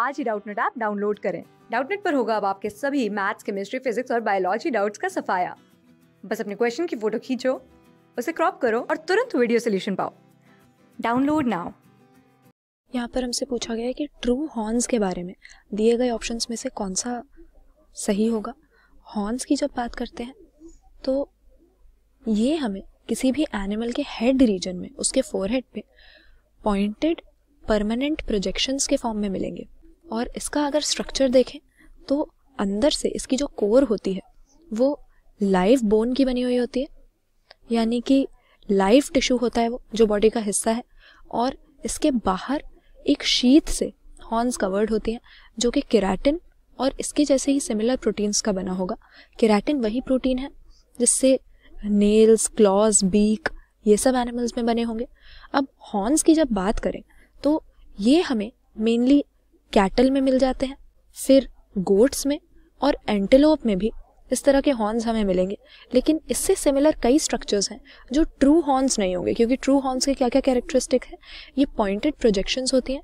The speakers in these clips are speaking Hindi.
आज ही डाउटनेट ऐप डाउनलोड करें डाउटनेट पर होगा अब आपके सभी मैथ्स केमिस्ट्री फिजिक्स और बायोलॉजी डाउट्स का सफाया बस अपने क्वेश्चन की फोटो खींचो उसे क्रॉप करो और तुरंत वीडियो सोल्यूशन पाओ डाउनलोड नाउ यहाँ पर हमसे पूछा गया है कि ट्रू हॉर्न्स के बारे में दिए गए ऑप्शंस में से कौन सा सही होगा हॉर्न्स की जब बात करते हैं तो ये हमें किसी भी एनिमल के हेड रीजन में उसके फोरहेड पे पॉइंटेड परमानेंट प्रोजेक्शंस के फॉर्म में मिलेंगे और इसका अगर स्ट्रक्चर देखें तो अंदर से इसकी जो कोर होती है वो लाइव बोन की बनी हुई होती है यानी कि लाइव टिश्यू होता है वो जो बॉडी का हिस्सा है और इसके बाहर एक शीत से हॉर्न्स कवर्ड होती हैं जो कि केराटिन और इसके जैसे ही सिमिलर प्रोटीन्स का बना होगा केराटिन वही प्रोटीन है जिससे नेल्स क्लॉज बीक ये सब एनिमल्स में बने होंगे अब हॉर्न्स की जब बात करें तो ये हमें मेनली कैटल में मिल जाते हैं फिर गोट्स में और एंटेलोप में भी इस तरह के हॉर्न्स हमें मिलेंगे लेकिन इससे सिमिलर कई स्ट्रक्चर्स हैं जो ट्रू हॉर्न्स नहीं होंगे क्योंकि ट्रू हॉर्न्स के क्या क्या कैरेक्टरिस्टिक है ये पॉइंटेड प्रोजेक्शंस होती हैं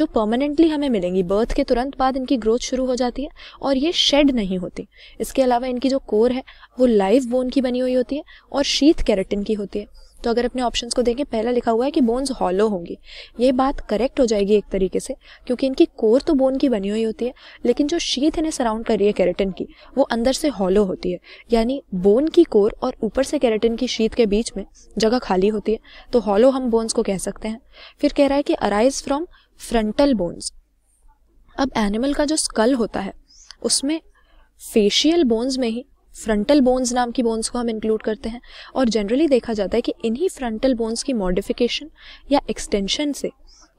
जो परमानेंटली हमें मिलेंगी बर्थ के तुरंत बाद इनकी ग्रोथ शुरू हो जाती है और ये शेड नहीं होती इसके अलावा इनकी जो कोर है वो लाइव बोन की बनी हुई होती है और शीत कैरेटिन की होती है तो अगर अपने ऑप्शंस को देखें पहला लिखा हुआ है कि बोन्स हॉलो होंगे ये बात करेक्ट हो जाएगी एक तरीके से क्योंकि इनकी कोर तो बोन की बनी हुई होती है लेकिन जो शीथ इन्हें सराउंड कर रही है कैरेटिन की वो अंदर से हॉलो होती है यानी बोन की कोर और ऊपर से कैरेटिन की शीत के बीच में जगह खाली होती है तो हॉलो हम बोन्स को कह सकते हैं फिर कह रहा है कि अराइज फ्रॉम फ्रंटल बोन्स अब एनिमल का जो स्कल होता है उसमें फेशियल बोन्स में ही फ्रंटल बोन्स नाम की बोन्स को हम इंक्लूड करते हैं और जनरली देखा जाता है कि इन्हीं फ्रंटल बोन्स की मॉडिफिकेशन या एक्सटेंशन से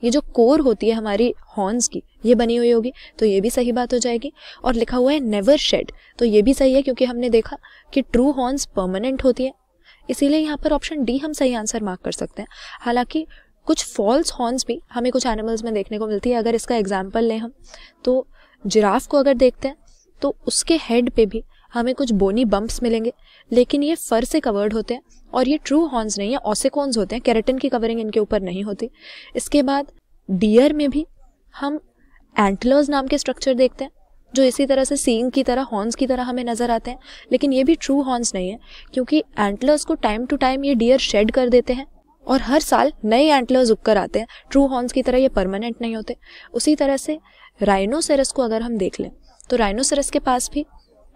ये जो कोर होती है हमारी हॉर्न्स की ये बनी हुई होगी तो ये भी सही बात हो जाएगी और लिखा हुआ है नेवर शेड तो ये भी सही है क्योंकि हमने देखा कि ट्रू हॉर्न्स परमानेंट होती है इसीलिए यहाँ पर ऑप्शन डी हम सही आंसर मार्क कर सकते हैं हालांकि कुछ फॉल्स हॉर्न्स भी हमें कुछ एनिमल्स में देखने को मिलती है अगर इसका एग्जाम्पल लें हम तो जिराफ को अगर देखते हैं तो उसके हेड पे भी हमें कुछ बोनी बम्प्स मिलेंगे लेकिन ये फर से कवर्ड होते हैं और ये ट्रू हॉर्न्स नहीं है ऑसिकॉन्स होते हैं कैरेटिन की कवरिंग इनके ऊपर नहीं होती इसके बाद डियर में भी हम एंटलर्स नाम के स्ट्रक्चर देखते हैं जो इसी तरह से सींग की तरह हॉर्न्स की तरह हमें नज़र आते हैं लेकिन ये भी ट्रू हॉर्न्स नहीं है क्योंकि एंटलर्स को टाइम टू टाइम ये डियर शेड कर देते हैं और हर साल नए एंटलर्स उग कर आते हैं ट्रू हॉर्न्स की तरह ये परमानेंट नहीं होते उसी तरह से राइनोसेरस को अगर हम देख लें तो राइनोसेरस के पास भी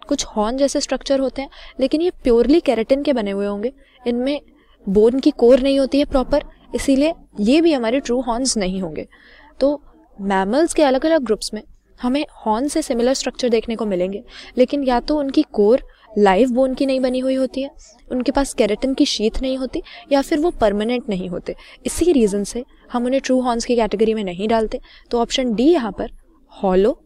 कुछ हॉर्न जैसे स्ट्रक्चर होते हैं लेकिन ये प्योरली कैरेटिन के बने हुए होंगे इनमें बोन की कोर नहीं होती है प्रॉपर इसीलिए ये भी हमारे ट्रू हॉर्न्स नहीं होंगे तो मैमल्स के अलग अलग ग्रुप्स में हमें हॉर्न से सिमिलर स्ट्रक्चर देखने को मिलेंगे लेकिन या तो उनकी कोर लाइव बोन की नहीं बनी हुई होती है उनके पास कैरेटिन की शीत नहीं होती या फिर वो परमानेंट नहीं होते इसी रीज़न से हम उन्हें ट्रू हॉर्न्स की कैटेगरी में नहीं डालते तो ऑप्शन डी यहाँ पर हॉलो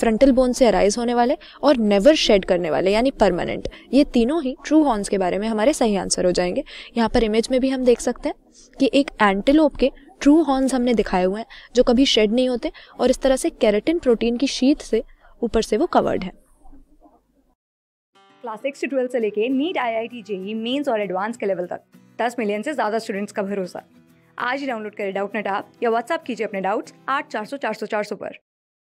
फ्रंटल बोन से अराइज होने वाले और नेवर शेड करने वाले यानी परमानेंट ये तीनों ही ट्रू हॉर्न्स के बारे में हमारे सही आंसर हो जाएंगे यहाँ पर इमेज में भी हम देख सकते हैं कि एक एंटेलोप के ट्रू हॉर्न्स हमने दिखाए हुए हैं जो कभी शेड नहीं होते और इस तरह से कैरेटिन प्रोटीन की शीत से ऊपर से वो कवर्ड है क्लास सिक्स ट्वेल्व से लेके NEET I I T JEE mains और एडवांस के लेवल तक दस मिलियन से ज़्यादा स्टूडेंट्स का भरोसा आज ही डाउनलोड करें डाउट नेट आप या व्हाट्सअप कीजिए अपने डाउट्स आठ चार सौ चार सौ चार सौ पर